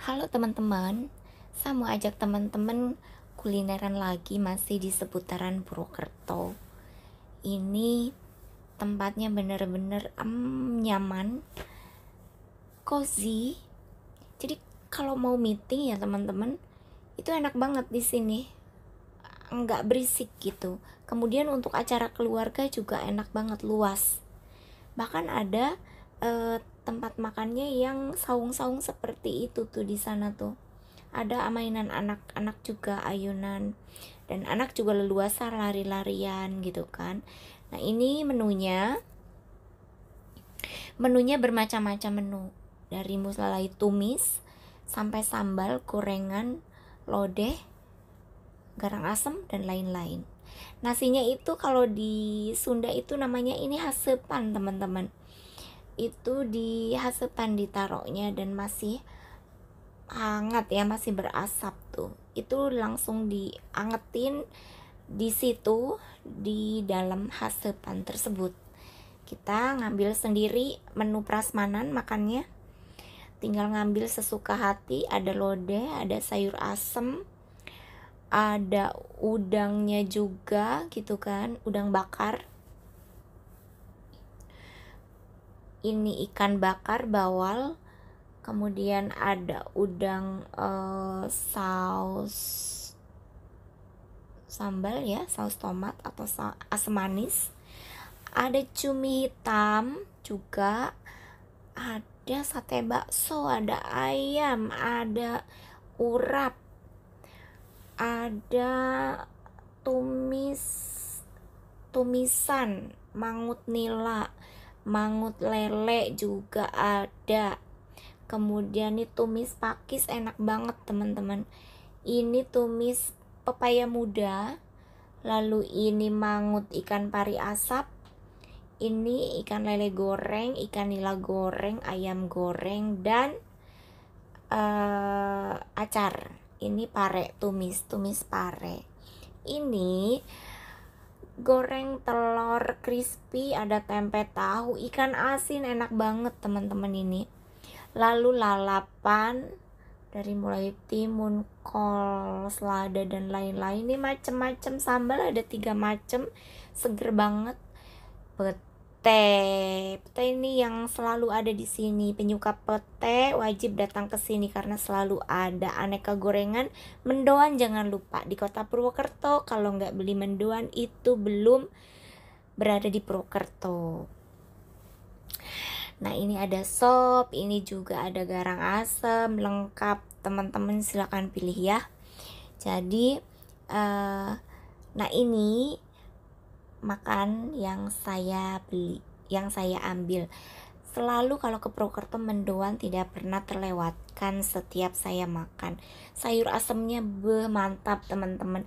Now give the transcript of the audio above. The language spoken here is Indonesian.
Halo teman-teman, saya mau ajak teman-teman kulineran lagi masih di seputaran Purwokerto. Ini tempatnya bener-bener um, nyaman, cozy. Jadi kalau mau meeting ya teman-teman, itu enak banget di sini. Nggak berisik gitu. Kemudian untuk acara keluarga juga enak banget luas. Bahkan ada eh, tempat makannya yang saung-saung seperti itu tuh di sana tuh ada mainan anak-anak juga ayunan dan anak juga leluasa lari-larian gitu kan nah ini menunya menunya bermacam-macam menu dari mulalai tumis sampai sambal gorengan lodeh garang asem dan lain-lain nasinya itu kalau di Sunda itu namanya ini hasepan teman-teman itu di hasepan ditaruhnya dan masih hangat ya masih berasap tuh itu langsung diangetin di situ di dalam hasepan tersebut kita ngambil sendiri menu prasmanan makannya tinggal ngambil sesuka hati ada lodeh ada sayur asem ada udangnya juga gitu kan udang bakar ini ikan bakar bawal kemudian ada udang uh, saus sambal ya saus tomat atau sa asam manis ada cumi hitam juga ada sate bakso ada ayam ada urap ada tumis tumisan mangut nila mangut lele juga ada kemudian nih tumis pakis enak banget teman-teman ini tumis pepaya muda lalu ini mangut ikan pari asap ini ikan lele goreng ikan nila goreng ayam goreng dan uh, acar ini pare tumis tumis pare ini goreng telur crispy, ada tempe tahu, ikan asin enak banget teman-teman ini. Lalu lalapan dari mulai timun, kol, selada dan lain-lain ini macem-macem sambal ada tiga macem seger banget pete. Pete ini yang selalu ada di sini. Penyuka pete wajib datang ke sini karena selalu ada aneka gorengan. Mendoan jangan lupa di kota Purwokerto. Kalau nggak beli mendoan itu belum berada di Purwokerto. Nah ini ada sop, ini juga ada garang asem, lengkap teman-teman silahkan pilih ya. Jadi, uh, nah ini makan yang saya beli, yang saya ambil. Selalu kalau ke Purwokerto mendoan tidak pernah terlewatkan setiap saya makan. Sayur asemnya be mantap teman-teman.